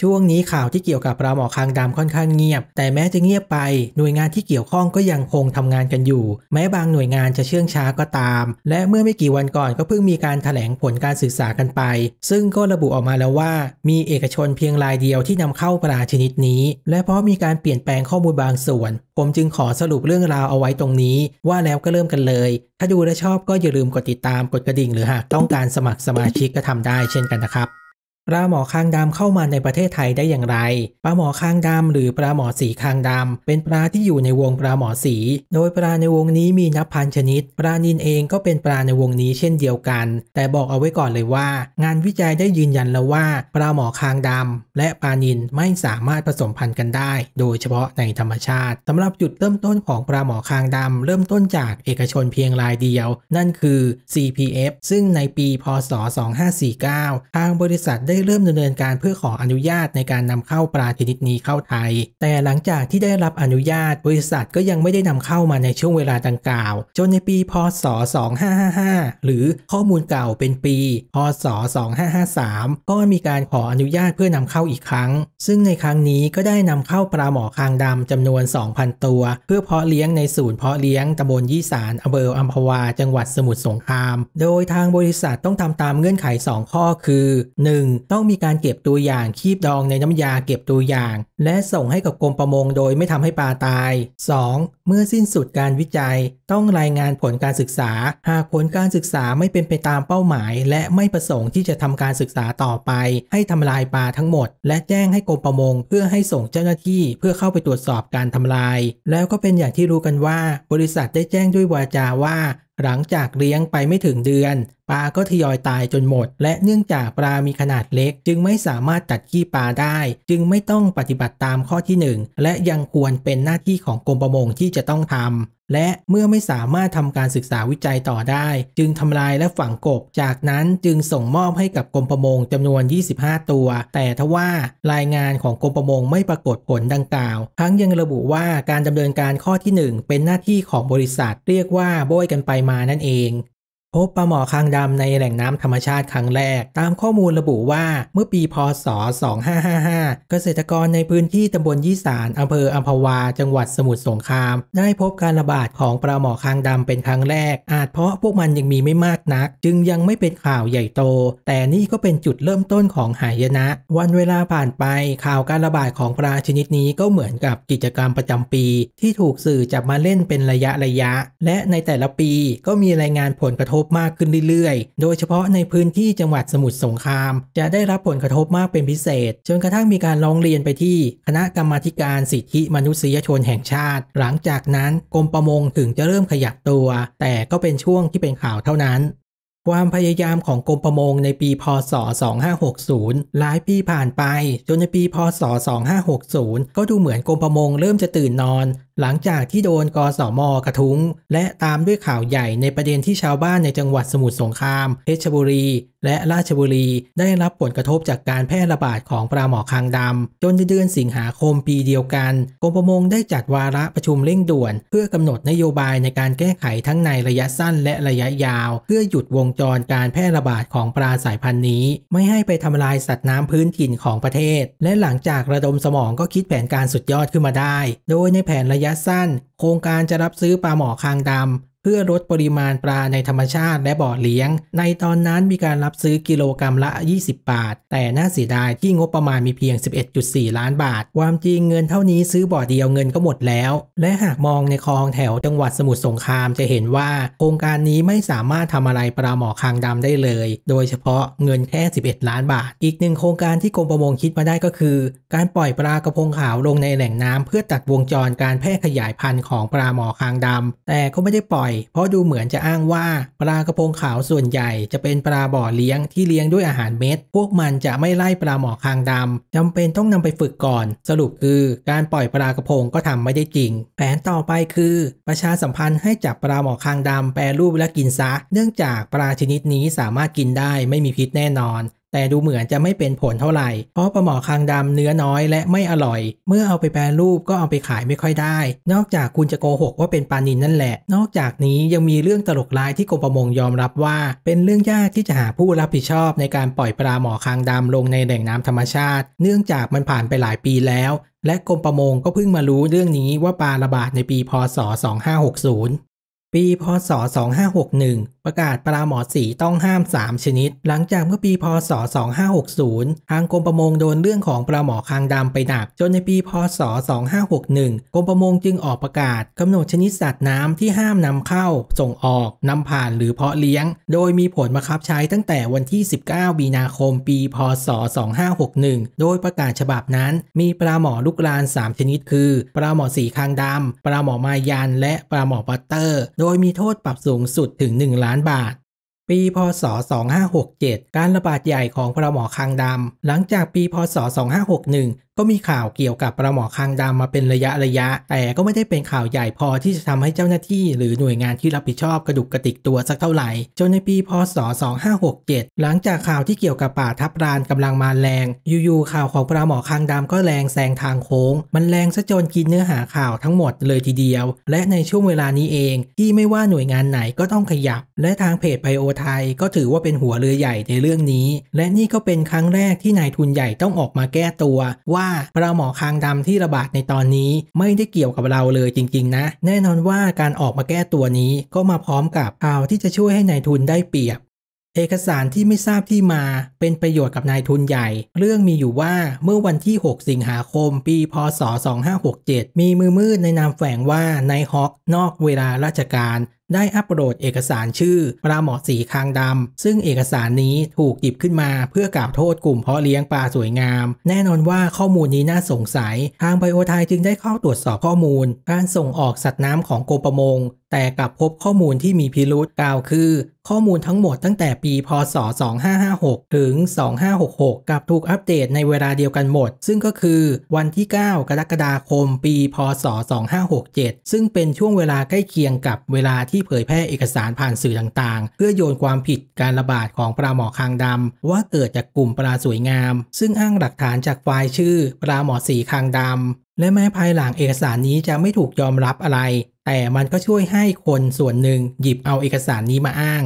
ช่วงนี้ข่าวที่เกี่ยวกับปลาหมอคางดำค่อนข้างเงียบ แต่แม้จะเงียบไป หน่วยงานที่เกี่ยวข้องก็ยังคงทำงานกันอยู่ แม้บางหน่วยงานจะเชื่องช้าก็ตาม และเมื่อไม่กี่วันก่อนก็เพิ่งมีการถแถลงผลการศึกษากันไป ซึ่งก็ระบุออกมาแล้วว่ามีเอกชนเพียงรายเดียวที่นำเข้าปลาชนิดนี้ และเพราะมีการเปลี่ยนแปลงข้อมูลบางส่วน ผมจึงขอสรุปเรื่องราวเอาไว้ตรงนี้ว่าแล้วก็เริ่มกันเลย ถ้าดูและชอบก็อย่าลืมกดติดตามกดกระดิ่ง หรือหากต้องการสมัครสมาชิกก็ทำได้ เช่นกันนะครับปลาหมอคางดำ เข้ามาในประเทศไทยได้อย่างไร ปลาหมอคางดำหรือปลาหมอสีคางดำเป็นปลาที่อยู่ในวงปลาหมอสี โดยปลาในวงนี้มีนับพันชนิด ปลานินเองก็เป็นปลาในวงนี้เช่นเดียวกัน แต่บอกเอาไว้ก่อนเลยว่า งานวิจัยได้ยืนยันแล้วว่าปลาหมอคางดำและปลานินไม่สามารถผสมพันธุ์กันได้ โดยเฉพาะในธรรมชาติสำหรับจุดเริ่มต้นของปลาหมอคางดำเริ่มต้นจากเอกชนเพียงรายเดียว นั่นคือ CPF ซึ่งในปี พศ 2549 ทางบริษัทได้ได้เริ่มดำเนินการเพื่อขออนุญาตในการนำเข้าปลาชนิดนี้เข้าไทย แต่หลังจากที่ได้รับอนุญาต บริษัทก็ยังไม่ได้นำเข้ามาในช่วงเวลาดังกล่าว จนในปี พศ 2555 หรือข้อมูลเก่าเป็นปี พศ 2553 ก็มีการขออนุญาตเพื่อนำเข้าอีกครั้ง ซึ่งในครั้งนี้ก็ได้นำเข้าปลาหมอคางดำจำนวน 2,000 ตัว เพื่อเพาะเลี้ยงในศูนย์เพาะเลี้ยงตำบลยี่สานอำเภออัมพวา จังหวัดสมุทรสงคราม โดยทางบริษัทต้องทำตามเงื่อนไข2ข้อคือ 1. ต้องมีการเก็บตัวอย่างคีบดองในน้ำยาเก็บตัวอย่าง และส่งให้กับกรมประมงโดยไม่ทำให้ปลาตาย 2. เมื่อสิ้นสุดการวิจัย ต้องรายงานผลการศึกษา หากผลการศึกษาไม่เป็นไปตามเป้าหมาย และไม่ประสงค์ที่จะทำการศึกษาต่อไป ให้ทำลายปลาทั้งหมด และแจ้งให้กรมประมงเพื่อให้ส่งเจ้าหน้าที่เพื่อเข้าไปตรวจสอบการทำลาย แล้วก็เป็นอย่างที่รู้กันว่า บริษัทได้แจ้งด้วยวาจาว่าหลังจากเลี้ยงไปไม่ถึงเดือน ปลาก็ทยอยตายจนหมด และเนื่องจากปลามีขนาดเล็กจึงไม่สามารถตัดขี้ปลาได้ จึงไม่ต้องปฏิบัติตามข้อที่1และยังควรเป็นหน้าที่ของกรมประมงที่จะต้องทำและเมื่อไม่สามารถทำการศึกษาวิจัยต่อได้ จึงทำลายและฝังกบจากนั้นจึงส่งมอบให้กับกรมประมงจำนวน 25 ตัว แต่ทว่ารายงานของกรมประมงไม่ปรากฏผลดังกล่าว ทั้งยังระบุว่าการดำเนินการข้อที่ 1 เป็นหน้าที่ของบริษัทเรียกว่าโบยกันไปมานั่นเองพบปลาหมอคางดำในแหล่งน้ำธรรมชาติครั้งแรก ตามข้อมูลระบุว่าเมื่อปีพศ2555เกษตรกรในพื้นที่ตำบลยี่สานอำเภออัมพวา จังหวัดสมุทรสงคราม ได้พบการระบาดของปลาหมอคางดำเป็นครั้งแรก อาจเพราะพวกมันยังมีไม่มากนัก จึงยังไม่เป็นข่าวใหญ่โต แต่นี่ก็เป็นจุดเริ่มต้นของหายนะ วันเวลาผ่านไปข่าวการระบาดของปลาชนิดนี้ก็เหมือนกับกิจกรรมประจำปี ที่ถูกสื่อจับมาเล่นเป็นระยะระยะ และในแต่ละปี ก็มีรายงานผลกระทบบมากขึ้นเรื่อยๆ โดยเฉพาะในพื้นที่จังหวัดสมุทรสงคราม จะได้รับผลกระทบมากเป็นพิเศษจนกระทั่งมีการร้องเรียนไปที่คณะกรรมาการสิทธิมนุษยชนแห่งชาติ หลังจากนั้นกรมประมงถึงจะเริ่มขยับตัว แต่ก็เป็นช่วงที่เป็นข่าวเท่านั้น ความพยายามของกรมประมงในปีพศ 2560 หลายปีผ่านไปจนในปีพศ2560ก็ดูเหมือนกรมประมงเริ่มจะตื่นนอนหลังจากที่โดนกสมกระทุ้ง และตามด้วยข่าวใหญ่ในประเด็นที่ชาวบ้านในจังหวัดสมุทรสงคราม เพชรบุรี และราชบุรีได้รับผลกระทบจากการแพร่ระบาดของปลาหมอคางดำ จนเดือนสิงหาคมปีเดียวกันกรมประมงได้จัดวาระประชุมเร่งด่วน เพื่อกำหนดนโยบายในการแก้ไขทั้งในระยะสั้นและระยะยาว เพื่อหยุดวงจรการแพร่ระบาดของปลาสายพันธุ์นี้ ไม่ให้ไปทำลายสัตว์น้ำพื้นถิ่นของประเทศ และหลังจากระดมสมองก็คิดแผนการสุดยอดขึ้นมาได้ โดยในแผนระยะะสั้นโครงการจะรับซื้อปลาหมอคางดำพื่อลดปริมาณปลาในธรรมชาติและบ่อเลี้ยง ในตอนนั้นมีการรับซื้อกิโลกรรัมละ 20 บาท แต่น่าเสียดายที่งบประมาณมีเพียง 11.4 ล้านบาท ความจริงเงินเท่านี้ซื้อบ่อเดียวเงินก็หมดแล้ว และหากมองในคลองแถวจังหวัดสมุทรสงครามจะเห็นว่าโครงการนี้ไม่สามารถทำอะไรปลาหมอคางดำได้เลย โดยเฉพาะเงินแค่ 11 ล้านบาท อีกหนึ่งโครงการที่กรมประมงคิดมาได้ก็คือ การปล่อยปลากระพงขาวลงในแหล่งน้ำ เพื่อตัดวงจรการแพร่ขยายพันธุ์ของปลาหมอคางดำ แต่ก็ไม่ได้ปล่อยเพราะดูเหมือนจะอ้างว่าปลากระพงขาวส่วนใหญ่จะเป็นปลาบ่อเลี้ยงที่เลี้ยงด้วยอาหารเม็ด พวกมันจะไม่ไล่ปลาหมอคางดำจำเป็นต้องนำไปฝึกก่อน สรุปคือการปล่อยปลากระพงก็ทำไม่ได้จริง แผนต่อไปคือ ประชาสัมพันธ์ให้จับปลาหมอคางดำแปรรูปและกินซะ เนื่องจากปลาชนิดนี้สามารถกินได้ไม่มีพิษแน่นอนแต่ดูเหมือนจะไม่เป็นผลเท่าไหร่ เพราะปลาหมอคางดำเนื้อน้อยและไม่อร่อย เมื่อเอาไปแปรรูปก็เอาไปขายไม่ค่อยได้ นอกจากคุณจะโกหกว่าเป็นปลานินนั่นแหละ นอกจากนี้ยังมีเรื่องตลกร้ายที่กรมประมงยอมรับว่า เป็นเรื่องยากที่จะหาผู้รับผิดชอบ ในการปล่อยปลาหมอคางดำลงในแหล่งน้ำธรรมชาติ เนื่องจากมันผ่านไปหลายปีแล้ว และกรมประมงก็เพิ่งมารู้เรื่องนี้ว่าปลาระบาดในปีพศ 2560ปีพศ 2561 ประกาศปลาหมอสีต้องห้าม 3ชนิด หลังจากเมื่อปีพศ 2560 ทางกรมประมงโดนเรื่องของปลาหมอคางดำไปหนัก จนในปีพศ 2561 กรมประมงจึงออกประกาศกำหนดชนิดสัตว์น้ำที่ห้ามนำเข้า ส่งออกนำผ่าน หรือเพาะเลี้ยง โดยมีผลบังคับใช้ตั้งแต่วันที่ 19 มีนาคม ปีพศ 2561 โดยประกาศฉบับนั้น มีปลาหมอลูกลาน3ชนิด คือ ปลาหมอสีคางดำปลาหมอมายัน และปลาหมอปัตเตอร์โดยมีโทษปรับสูงสุดถึง 1 ล้านบาท ปีพศ 2567 การระบาดใหญ่ของพรหมอคางดำ หลังจากปีพศ 2561ก็มีข่าวเกี่ยวกับปลาหมอคางดำมาเป็นระยะระยะ แต่ก็ไม่ได้เป็นข่าวใหญ่พอที่จะทำให้เจ้าหน้าที่ หรือหน่วยงานที่รับผิดชอบกระดุกกระติกตัวสักเท่าไหร่ จนในปีพศ2567 หลังจากข่าวที่เกี่ยวกับป่าทับลานกำลังมาแรงอยู่ๆข่าวของปลาหมอคางดำก็แรงแซงทางโค้ง มันแรงซะจนกินเนื้อหาข่าวทั้งหมดเลยทีเดียว และในช่วงเวลานี้เอง ที่ไม่ว่าหน่วยงานไหนก็ต้องขยับ และทางเพจไบโอไทยก็ถือว่าเป็นหัวเรือใหญ่ในเรื่องนี้และนี่ก็เป็นครั้งแรกที่นายทุนใหญ่ต้องออกมาแก้ตัวว่าาเราหมอคางดำที่ระบาดในตอนนี้ไม่ได้เกี่ยวกับเราเลยจริงๆ นะ แน่นอนว่าการออกมาแก้ตัวนี้ก็มาพร้อมกับข่าวที่จะช่วยให้ในายทุนได้เปรียบ เอกสารที่ไม่ทราบที่มาเป็นประโยชน์กับนายทุนใหญ่ เรื่องมีอยู่ว่าเมื่อวันที่ 6 สิงหาคม ปีพศ 2567 มีมือมืดในนามแฝงว่านายฮอกนอกเวลาราชการได้อัปโหลดเอกสารชื่อปลาหมอสีคางดำ ซึ่งเอกสารนี้ถูกหยิบขึ้นมาเพื่อกล่าวโทษกลุ่มเพาะเลี้ยงปลาสวยงาม แน่นอนว่าข้อมูลนี้น่าสงสัย ทางไบโอไทยจึงได้เข้าตรวจสอบข้อมูล การส่งออกสัตว์น้ำของโกประมงแต่กลับพบข้อมูลที่มีพิรุษกล่าวคือ ข้อมูลทั้งหมดตั้งแต่ปีพศ 2556 ถึง 2566 กลับถูกอัปเดตในเวลาเดียวกันหมด ซึ่งก็คือวันที่ 9 กรกฎาคม ปีพศ 2567 ซึ่งเป็นช่วงเวลาใกล้เคียงกับเวลาที่เผยแพร่เอกสารผ่านสื่อต่างๆ เพื่อโยนความผิดการระบาดของปลาหมอคางดำว่าเกิดจากกลุ่มปลาสวยงาม ซึ่งอ้างหลักฐานจากไฟล์ชื่อปลาหมอสีคางดำและแม้ภายหลังเอกสารนี้จะไม่ถูกยอมรับอะไรแต่มันก็ช่วยให้คนส่วนหนึ่งหยิบเอาเอกสารนี้มาอ้าง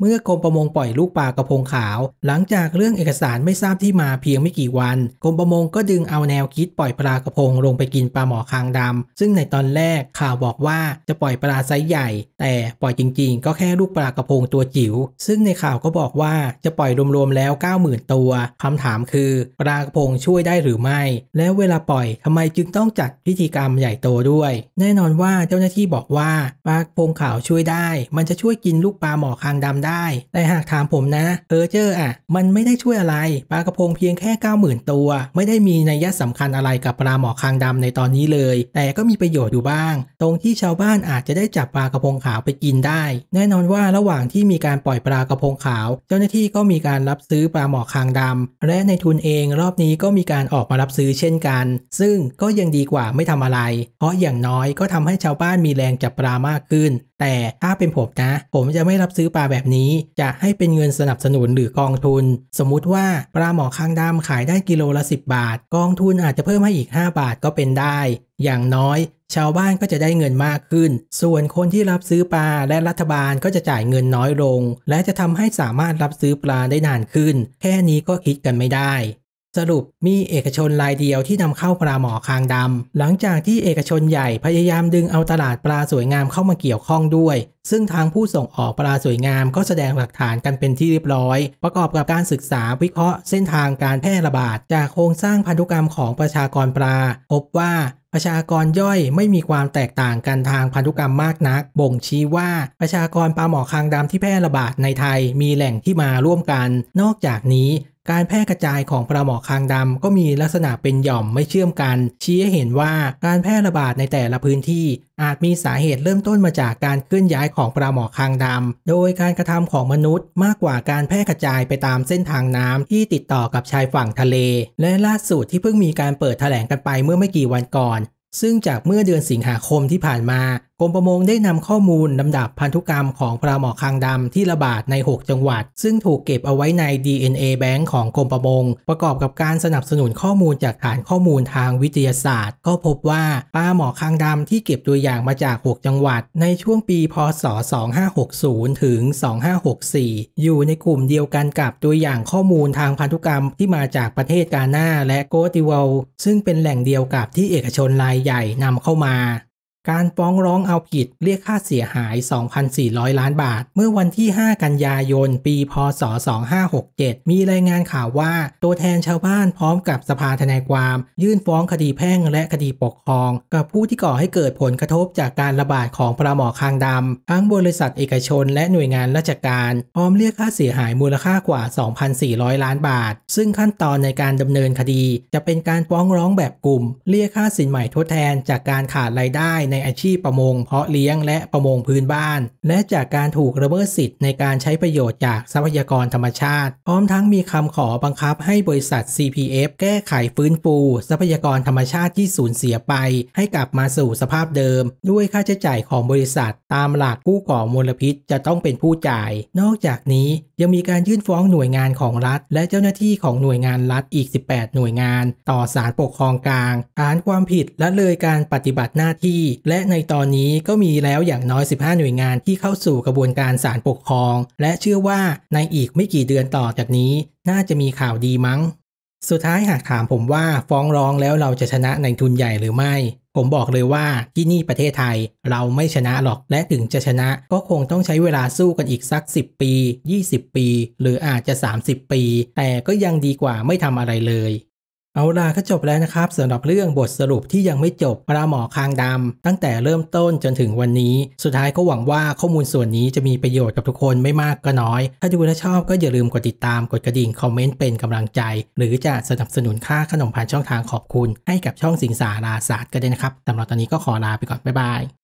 เมื่อกรมประมงปล่อยลูกปลากระพงขาว หลังจากเรื่องเอกสารไม่ทราบที่มาเพียงไม่กี่วันกรมประมงก็ดึงเอาแนวคิดปล่อยปลากระพงลงไปกินปลาหมอคางดำ ซึ่งในตอนแรกข่าวบอกว่าจะปล่อยปลาไซส์ใหญ่ แต่ปล่อยจริงๆก็แค่ลูกปลากระพงตัวจิ๋ว ซึ่งในข่าวก็บอกว่าจะปล่อยรวมๆแล้ว90,000ตัวคำถามคือปลากระพงช่วยได้หรือไม่ แล้วเวลาปล่อยทำไมจึงต้องจัดพิธีกรรมใหญ่โตด้วย แน่นอนว่าเจ้าหน้าที่บอกว่าปลากระพงขาวช่วยได้ มันจะช่วยกินลูกปลาหมอคางดำได้ได้แต่หากถามผมนะ เออเจอร์อ่ะ มันไม่ได้ช่วยอะไร ปลากระพงเพียงแค่90,000ตัวไม่ได้มีนัยสำคัญอะไรกับปลาหมอคางดำในตอนนี้เลย แต่ก็มีประโยชน์ อยู่บ้าง ตรงที่ชาวบ้านอาจจะได้จับปลากระพงขาวไปกินได้ แน่นอนว่าระหว่างที่มีการปล่อยปลากระพงขาว เจ้าหน้าที่ก็มีการรับซื้อปลาหมอคางดำ และในทุนเองรอบนี้ก็มีการออกมารับซื้อเช่นกัน ซึ่งก็ยังดีกว่าไม่ทำอะไร เพราะอย่างน้อยก็ทำให้ชาวบ้านมีแรงจับปลามากขึ้นแต่ถ้าเป็นผมนะผมจะไม่รับซื้อปลาแบบนี้จะให้เป็นเงินสนับสนุนหรือกองทุน สมมุติว่าปลาหมอคางดำขายได้กิโลละ10บาทกองทุนอาจจะเพิ่มให้อีก 5 บาทก็เป็นได้ อย่างน้อย ชาวบ้านก็จะได้เงินมากขึ้น ส่วนคนที่รับซื้อปลาและรัฐบาลก็จะจ่ายเงินน้อยลง และจะทำให้สามารถรับซื้อปลาได้นานขึ้น แค่นี้ก็คิดกันไม่ได้สรุปมีเอกชนรายเดียวที่นำเข้าปลาหมอคางดำหลังจากที่เอกชนใหญ่พยายามดึงเอาตลาดปลาสวยงามเข้ามาเกี่ยวข้องด้วยซึ่งทางผู้ส่งออกปลาสวยงามก็แสดงหลักฐานกันเป็นที่เรียบร้อย ประกอบกับการศึกษาวิเคราะห์เส้นทางการแพร่ระบาดจากโครงสร้างพันธุกรรมของประชากรปลาพบว่า ประชากรย่อยไม่มีความแตกต่างกันทางพันธุกรรมมากนัก บ่งชี้ว่าประชากรปลาหมอคางดำที่แพร่ระบาดในไทยมีแหล่งที่มาร่วมกัน นอกจากนี้ การแพร่กระจายของปลาหมอคางดำก็มีลักษณะเป็นหย่อมไม่เชื่อมกัน ชี้ให้เห็นว่าการแพร่ระบาดในแต่ละพื้นที่อาจมีสาเหตุเริ่มต้นมาจากการเคลื่อนย้ายของปลาหมอคางดำโดยการกระทำของมนุษย์มากกว่าการแพร่กระจายไปตามเส้นทางน้ำที่ติดต่อกับชายฝั่งทะเล และล่าสุดที่เพิ่งมีการเปิดแถลงกันไปเมื่อไม่กี่วันก่อน ซึ่งจากเมื่อเดือนสิงหาคมที่ผ่านมากรมประมงได้นำข้อมูลลำดับพันธุกรรมของปลาหมอคางดำที่ระบาดใน 6 จังหวัด ซึ่งถูกเก็บเอาไว้ใน DNA Bank ของกรมประมง ประกอบกับการสนับสนุนข้อมูลจากฐานข้อมูลทางวิทยาศาสตร์ ก็พบว่าปลาหมอคางดำที่เก็บตัวอย่างมาจาก 6 จังหวัด ในช่วงปีพศ2560 ถึง 2564 อยู่ในกลุ่มเดียวกันกับตัวอย่างข้อมูลทางพันธุกรรมที่มาจากประเทศกาหน้าและโกติวลซึ่งเป็นแหล่งเดียวกับที่เอกชนรายใหญ่นำเข้ามาการฟ้องร้องเอาผิดเรียกค่าเสียหาย 2,400 ล้านบาท เมื่อวันที่ 5 กันยายน ปี พศ 2567 มีรายงานข่าวว่า ตัวแทนชาวบ้านพร้อมกับสภาทนายความ ยื่นฟ้องคดีแพ่งและคดีปกครอง กับผู้ที่ก่อให้เกิดผลกระทบจากการระบาดของปลาหมอคางดำ ทั้งบริษัทเอกชนและหน่วยงานราชการพร้อมเรียกค่าเสียหายมูลค่ากว่า 2,400 ล้านบาท ซึ่งขั้นตอนในการดำเนินคดี จะเป็นการฟ้องร้องแบบกลุ่ม เรียกค่าสินใหม่ทดแทนจากการขาดรายได้ในอาชีพประมงเพาะเลี้ยงและประมงพื้นบ้าน และจากการถูกระเบิดสิทธิ์ในการใช้ประโยชน์จากทรัพยากรธรรมชาติ พร้อมทั้งมีคำขอบังคับให้บริษัท CPF แก้ไขฟื้นฟูทรัพยากรธรรมชาติที่สูญเสียไปให้กลับมาสู่สภาพเดิม ด้วยค่าใช้จ่ายของบริษัท ตามหลักกู้ก่อมลพิษจะต้องเป็นผู้จ่าย นอกจากนี้ยังมีการยื่นฟ้องหน่วยงานของรัฐ และเจ้าหน้าที่ของหน่วยงานรัฐอีก 18 หน่วยงาน ต่อศาลปกครองกลางฐานความผิดและเลยการปฏิบัติหน้าที่และในตอนนี้ก็มีแล้วอย่างน้อย 15 หน่วยงานที่เข้าสู่กระบวนการศาลปกครอง และเชื่อว่าในอีกไม่กี่เดือนต่อจากนี้น่าจะมีข่าวดีมั้ง สุดท้ายหากถามผมว่าฟ้องร้องแล้วเราจะชนะในทุนใหญ่หรือไม่ ผมบอกเลยว่าที่นี่ประเทศไทย เราไม่ชนะหรอก และถึงจะชนะ ก็คงต้องใช้เวลาสู้กันอีกสัก 10 ปี 20 ปี หรืออาจจะ 30 ปี แต่ก็ยังดีกว่าไม่ทำอะไรเลยเอาล่ะก็จบแล้วนะครับ สำหรับเรื่องบทสรุปที่ยังไม่จบปลาหมอคางดำตั้งแต่เริ่มต้นจนถึงวันนี้ สุดท้ายก็หวังว่าข้อมูลส่วนนี้จะมีประโยชน์กับทุกคนไม่มากก็น้อย ถ้าดูและชอบก็อย่าลืมกดติดตาม กดกระดิ่งคอมเมนต์เป็นกำลังใจ หรือจะสนับสนุนค่าขนมผ่านช่องทางขอบคุณให้กับช่องสิงสาราศาสตร์ก็ได้นะครับสำหรับตอนนี้ก็ขอลาไปก่อนบ๊ายบาย